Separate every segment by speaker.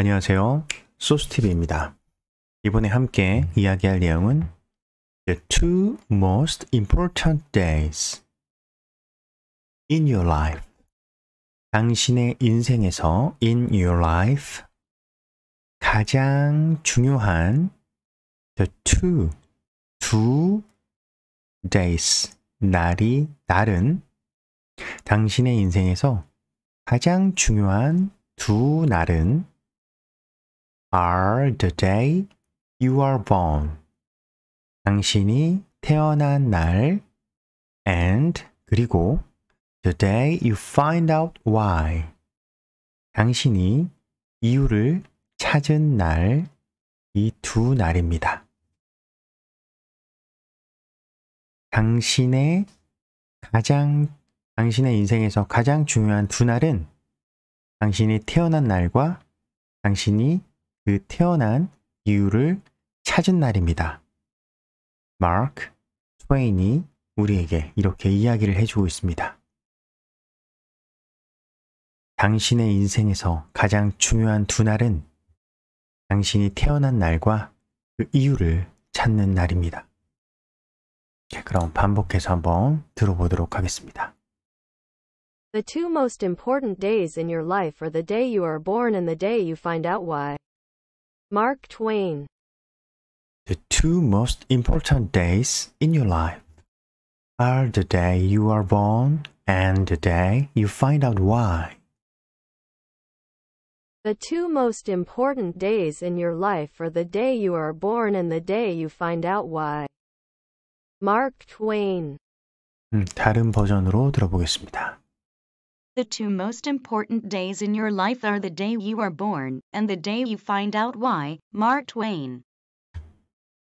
Speaker 1: 안녕하세요. 소스TV입니다. 이번에 함께 이야기할 내용은 The two most important days in your life. 당신의 인생에서 in your life 가장 중요한 the two 두 days 날이 날은 당신의 인생에서 가장 중요한 두 날은 are the day you are born. 당신이 태어난 날 and 그리고 the day you find out why. 당신이 이유를 찾은 날 이 두 날입니다. 당신의 가장 당신의 인생에서 가장 중요한 두 날은 당신이 태어난 날과 당신이 그 태어난 이유를 찾은 날입니다. 마크 트웨인이 우리에게 이렇게 이야기를 해주고 있습니다. 당신의 인생에서 가장 중요한 두 날은 당신이 태어난 날과 그 이유를 찾는 날입니다. 네, 그럼 반복해서 한번 들어보도록 하겠습니다.
Speaker 2: The two most important days in your life are the day you are born and the day you find out why. Mark Twain.
Speaker 1: The two most important days in your life are the day you are born and the day you find out why.
Speaker 2: The two most important days in your life are the day you are born and the day you find out why. Mark Twain.
Speaker 1: 음, 다른 버전으로 들어보겠습니다.
Speaker 2: The two most important days in your life are the day you are born and the day you find out why. Mark Twain.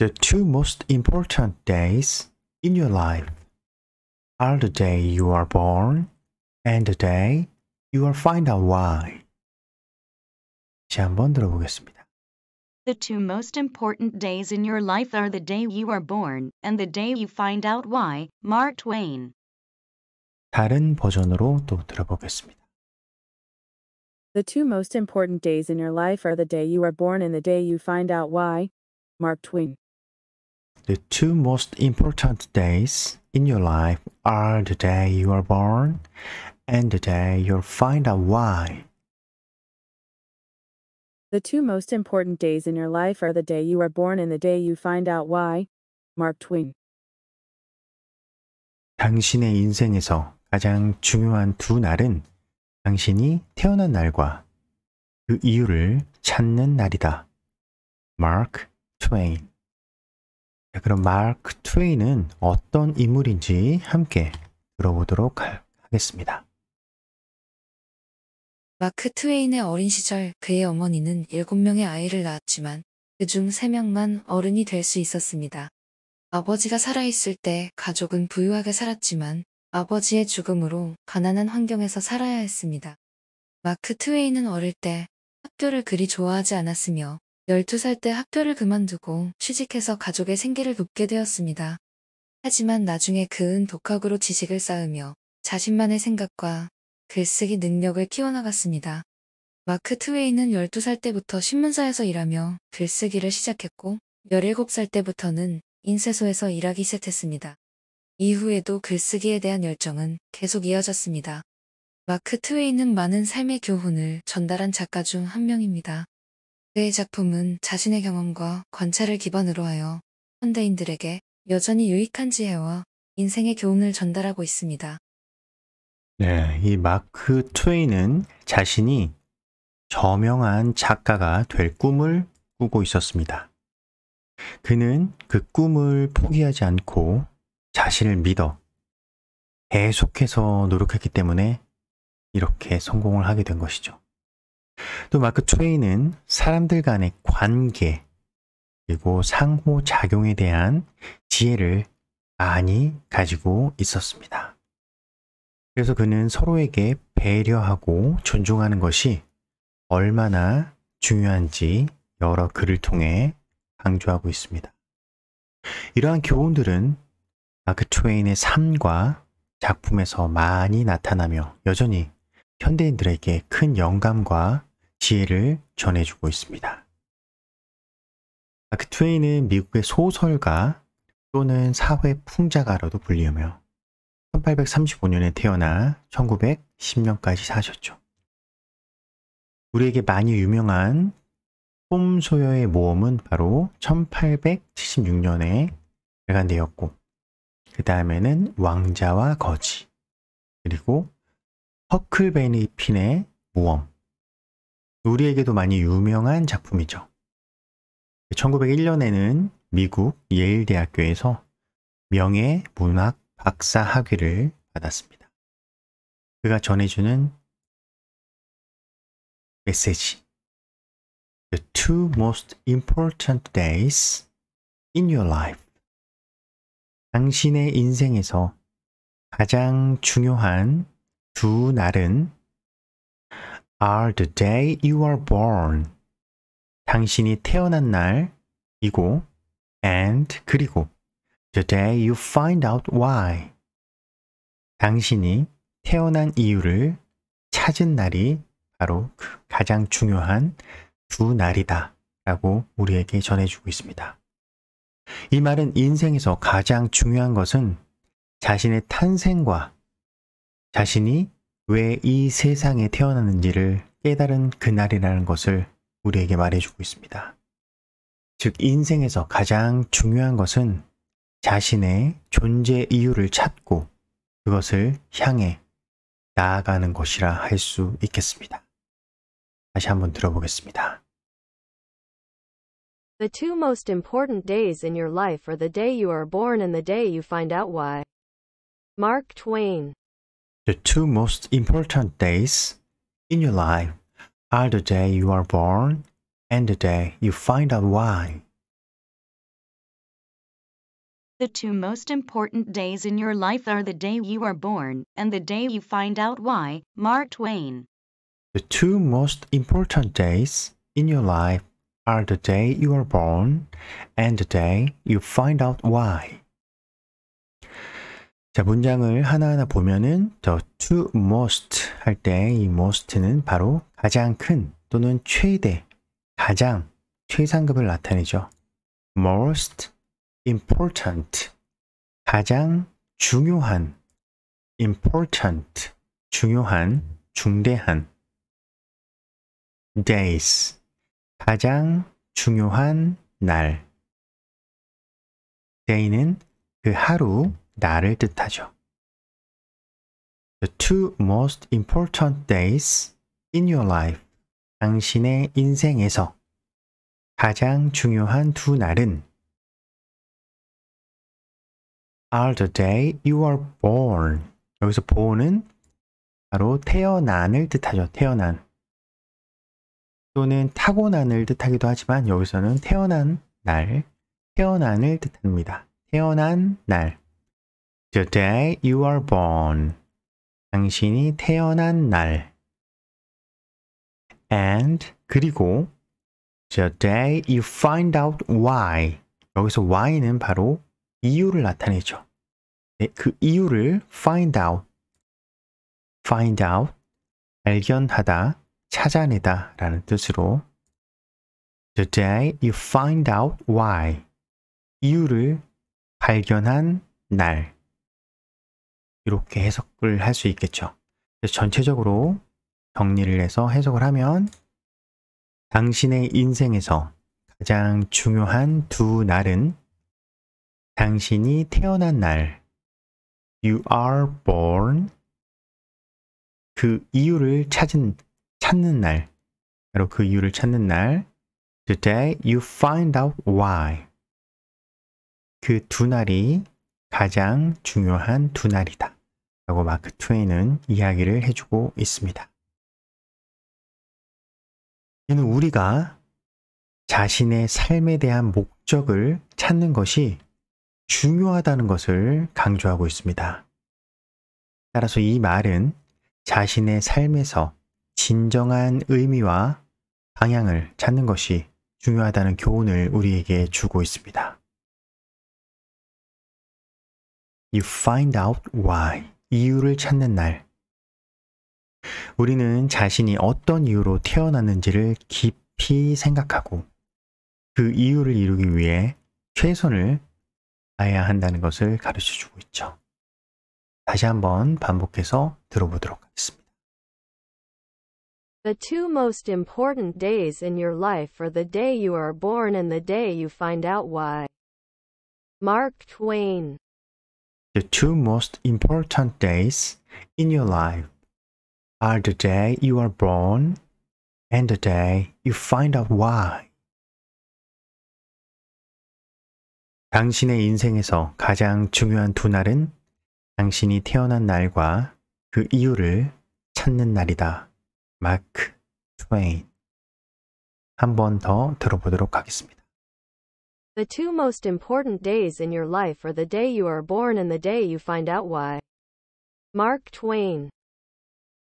Speaker 1: The two most important days in your life are the day you are born and the day you will find out why. 다시 한번 들어보겠습니다.
Speaker 2: The two most important days in your life are the day you are born and the day you find out why. Mark Twain.
Speaker 1: 다른 버전으로 또 들어보겠습니다.
Speaker 2: The two most important days in your life are the day you are born and the day you find out why. Mark Twain.
Speaker 1: The two most important days in your life are the day you are born and the day you find out why.
Speaker 2: The two most important days in your life are the day you are born and the day you find out why. Mark Twain.
Speaker 1: 당신의 인생에서 가장 중요한 두 날은 당신이 태어난 날과 그 이유를 찾는 날이다. 마크 트웨인 자, 그럼 마크 트웨인은 어떤 인물인지 함께 들어보도록 하겠습니다.
Speaker 3: 마크 트웨인의 어린 시절 그의 어머니는 7명의 아이를 낳았지만 그중 3명만 어른이 될 수 있었습니다. 아버지가 살아있을 때 가족은 부유하게 살았지만 아버지의 죽음으로 가난한 환경에서 살아야 했습니다. 마크 트웨이는 어릴 때 학교를 그리 좋아하지 않았으며 12살 때 학교를 그만두고 취직해서 가족의 생계를 돕게 되었습니다. 하지만 나중에 그은 독학으로 지식을 쌓으며 자신만의 생각과 글쓰기 능력을 키워나갔습니다. 마크 트웨이는 12살 때부터 신문사에서 일하며 글쓰기를 시작했고 17살 때부터는 인쇄소에서 일하기 시작했습니다. 이후에도 글쓰기에 대한 열정은 계속 이어졌습니다. 마크 트웨이는 많은 삶의 교훈을 전달한 작가 중 한 명입니다. 그의 작품은 자신의 경험과 관찰을 기반으로 하여 현대인들에게 여전히 유익한 지혜와 인생의 교훈을 전달하고 있습니다.
Speaker 1: 네, 이 마크 트웨이는 자신이 저명한 작가가 될 꿈을 꾸고 있었습니다. 그는 그 꿈을 포기하지 않고 자신을 믿어 계속해서 노력했기 때문에 이렇게 성공을 하게 된 것이죠. 또 마크 트웨인은 사람들 간의 관계 그리고 상호작용에 대한 지혜를 많이 가지고 있었습니다. 그래서 그는 서로에게 배려하고 존중하는 것이 얼마나 중요한지 여러 글을 통해 강조하고 있습니다. 이러한 교훈들은 마크웨인의 아, 그 삶과 작품에서 많이 나타나며 여전히 현대인들에게 큰 영감과 지혜를 전해주고 있습니다. 마크 아, 트웨인은 그 미국의 소설가 또는 사회 풍자가로도 불리우며 1835년에 태어나 1910년까지 사셨죠. 우리에게 많이 유명한 홈 소여의 모험은 바로 1876년에 발간되었고 그 다음에는 왕자와 거지, 그리고 허클베니 핀의 모험. 우리에게도 많이 유명한 작품이죠. 1901년에는 미국 예일대학교에서 명예 문학 박사 학위를 받았습니다. 그가 전해주는 메시지 The two most important days in your life 당신의 인생에서 가장 중요한 두 날은 are the day you are born. 당신이 태어난 날이고 and 그리고 the day you find out why. 당신이 태어난 이유를 찾은 날이 바로 그 가장 중요한 두 날이다 라고 우리에게 전해주고 있습니다. 이 말은 인생에서 가장 중요한 것은 자신의 탄생과 자신이 왜 이 세상에 태어났는지를 깨달은 그날이라는 것을 우리에게 말해주고 있습니다. 즉, 인생에서 가장 중요한 것은 자신의 존재 이유를 찾고 그것을 향해 나아가는 것이라 할 수 있겠습니다. 다시 한번 들어보겠습니다.
Speaker 2: The two most important days in your life are the day you are born and the day you find out why. Mark Twain.
Speaker 1: The two most important days in your life are the day you are born and the day you find out why.
Speaker 2: The two most important days in your life are the day you are born and the day you find out why. Mark Twain.
Speaker 1: The two most important days in your life are the day you are born and the day you find out why. 자, 문장을 하나하나 보면은 the two most 할 때 이 most는 바로 가장 큰 또는 최대, 가장 최상급을 나타내죠. most important 가장 중요한 important 중요한 중대한 days 가장 중요한 날 day는 그 하루, 날을 뜻하죠. The two most important days in your life 당신의 인생에서 가장 중요한 두 날은 are the day you are born 여기서 born은 바로 태어난을 뜻하죠. 태어난 또는 타고난을 뜻하기도 하지만 여기서는 태어난 날, 태어난을 뜻합니다. 태어난 날. The day you are born. 당신이 태어난 날. And 그리고 the day you find out why. 여기서 why는 바로 이유를 나타내죠. 네, 그 이유를 find out. find out. 발견하다, 찾아내다 라는 뜻으로 The day you find out why 이유를 발견한 날 이렇게 해석을 할 수 있겠죠. 그래서 전체적으로 정리를 해서 해석을 하면 당신의 인생에서 가장 중요한 두 날은 당신이 태어난 날 You are born 그 이유를 찾은 찾는 날, 바로 그 이유를 찾는 날. Today you find out why. 그 두 날이 가장 중요한 두 날이다. 라고 마크 트웨인은 이야기를 해주고 있습니다. 이는 우리가 자신의 삶에 대한 목적을 찾는 것이 중요하다는 것을 강조하고 있습니다. 따라서 이 말은 자신의 삶에서 진정한 의미와 방향을 찾는 것이 중요하다는 교훈을 우리에게 주고 있습니다. You find out why. 이유를 찾는 날. 우리는 자신이 어떤 이유로 태어났는지를 깊이 생각하고 그 이유를 이루기 위해 최선을 다해야 한다는 것을 가르쳐 주고 있죠. 다시 한번 반복해서 들어보도록 하겠습니다.
Speaker 2: The two most important days in your life are the day you are born and the day you find out why. Mark Twain
Speaker 1: The two most important days in your life are the day you are born and the day you find out why. 당신의 인생에서 가장 중요한 두 날은 당신이 태어난 날과 그 이유를 찾는 날이다. Mark Twain. 한더 들어보도록 하겠습니다.
Speaker 2: The two most important days in your life are the day you are born and the day you find out why. Mark Twain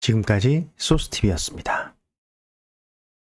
Speaker 1: 지금까지 소스티비였습니다.